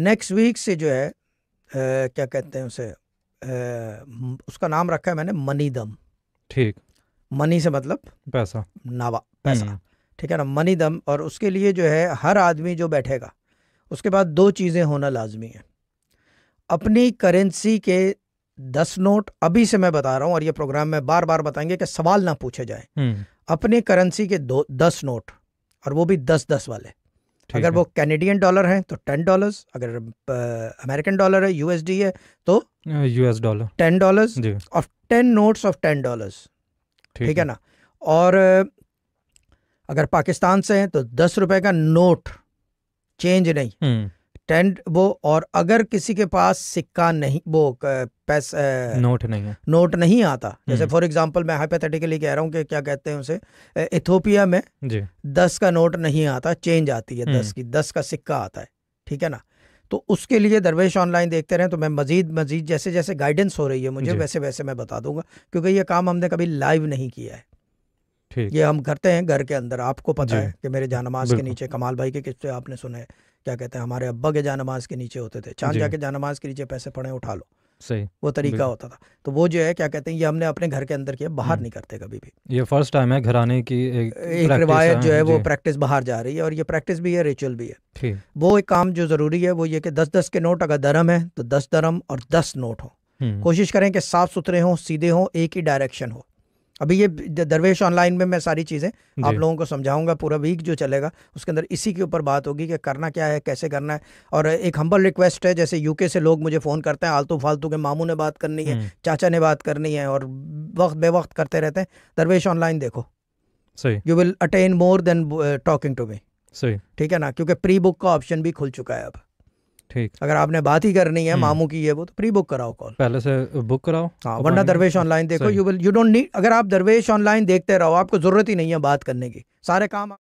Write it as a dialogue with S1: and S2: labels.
S1: Next week से जो है ए, क्या कहते हैं उसे ए, उसका नाम रखा है मैंने मनी दम ठीक मनी से मतलब पैसा नावा पैसा हम्म। ठीक है ना मनी दम और उसके लिए जो है हर आदमी जो बैठेगा उसके बाद दो चीज़ें होना लाजमी है अपनी करेंसी के दस नोट अभी से मैं बता रहा हूँ और ये प्रोग्राम में बार बार बताएंगे कि सवाल ना पूछे जाए हम्म। अपनी करेंसी के दो दस नोट और वो भी दस दस वाले अगर वो कैनेडियन डॉलर है तो टेन डॉलर अगर अमेरिकन डॉलर है यूएसडी है तो US dollar ten dollar of ten note of ten dollar ठीक है ना और अगर पाकिस्तान से है तो दस रुपए का नोट चेंज नहीं हम्म। टेंट वो और अगर किसी के पास सिक्का नहीं वो पैसा नोट नहीं है नोट नहीं आता हम्म। जैसे फॉर एग्जांपल मैं हाइपेथेटिकली कह रहा हूँ कि क्या कहते हैं उसे इथोपिया में जी दस का नोट नहीं आता चेंज आती है दस हम्म। की दस का सिक्का आता है ठीक है ना तो उसके लिए दरवेश ऑनलाइन देखते रहें तो मैं मजीद मजीद जैसे जैसे गाइडेंस हो रही है मुझे वैसे वैसे मैं बता दूंगा क्योंकि ये काम हमने कभी लाइव नहीं किया है ये हम करते हैं घर के अंदर आपको पता है कि मेरे जानमाज के नीचे कमाल भाई के किस्से आपने सुने क्या कहते हैं हमारे अब्बा के जानमाज के नीचे होते थे चांद जाके जानमाज के नीचे पैसे पड़े उठा लो सही वो तरीका होता था तो वो जो है क्या कहते हैं ये हमने अपने घर के अंदर किया बाहर हम्म। नहीं करते कभी भी ये फर्स्ट टाइम है घराने की एक, एक रिवायत हाँ, जो है वो प्रैक्टिस बाहर जा रही है और ये प्रैक्टिस भी है रिचुअल भी है वो एक काम जो जरूरी है वो ये कि दस दस के नोट अगर धर्म है तो दस धर्म और दस नोट हो हम्म। कोशिश करें कि साफ सुथरे हों सीधे हों एक ही डायरेक्शन हो अभी ये दरवेश ऑनलाइन में मैं सारी चीज़ें आप लोगों को समझाऊंगा पूरा वीक जो चलेगा उसके अंदर इसी के ऊपर बात होगी कि करना क्या है कैसे करना है और एक हम्बल रिक्वेस्ट है जैसे यूके से लोग मुझे फ़ोन करते हैं आलतू फालतू के मामू ने बात करनी है हम्म। चाचा ने बात करनी है और वक्त बे वक्त करते रहते हैं दरवेश ऑनलाइन देखो सही you will attain more than talking to me सही ठीक है ना क्योंकि प्री बुक का ऑप्शन भी खुल चुका है अब ठीक अगर आपने बात ही करनी है हम्म। मामू की है वो तो प्री बुक कराओ कॉल पहले से बुक कराओ हाँ वरना दरवेश ऑनलाइन देखो you will you don't need अगर आप दरवेश ऑनलाइन देखते रहो आपको जरूरत ही नहीं है बात करने की सारे काम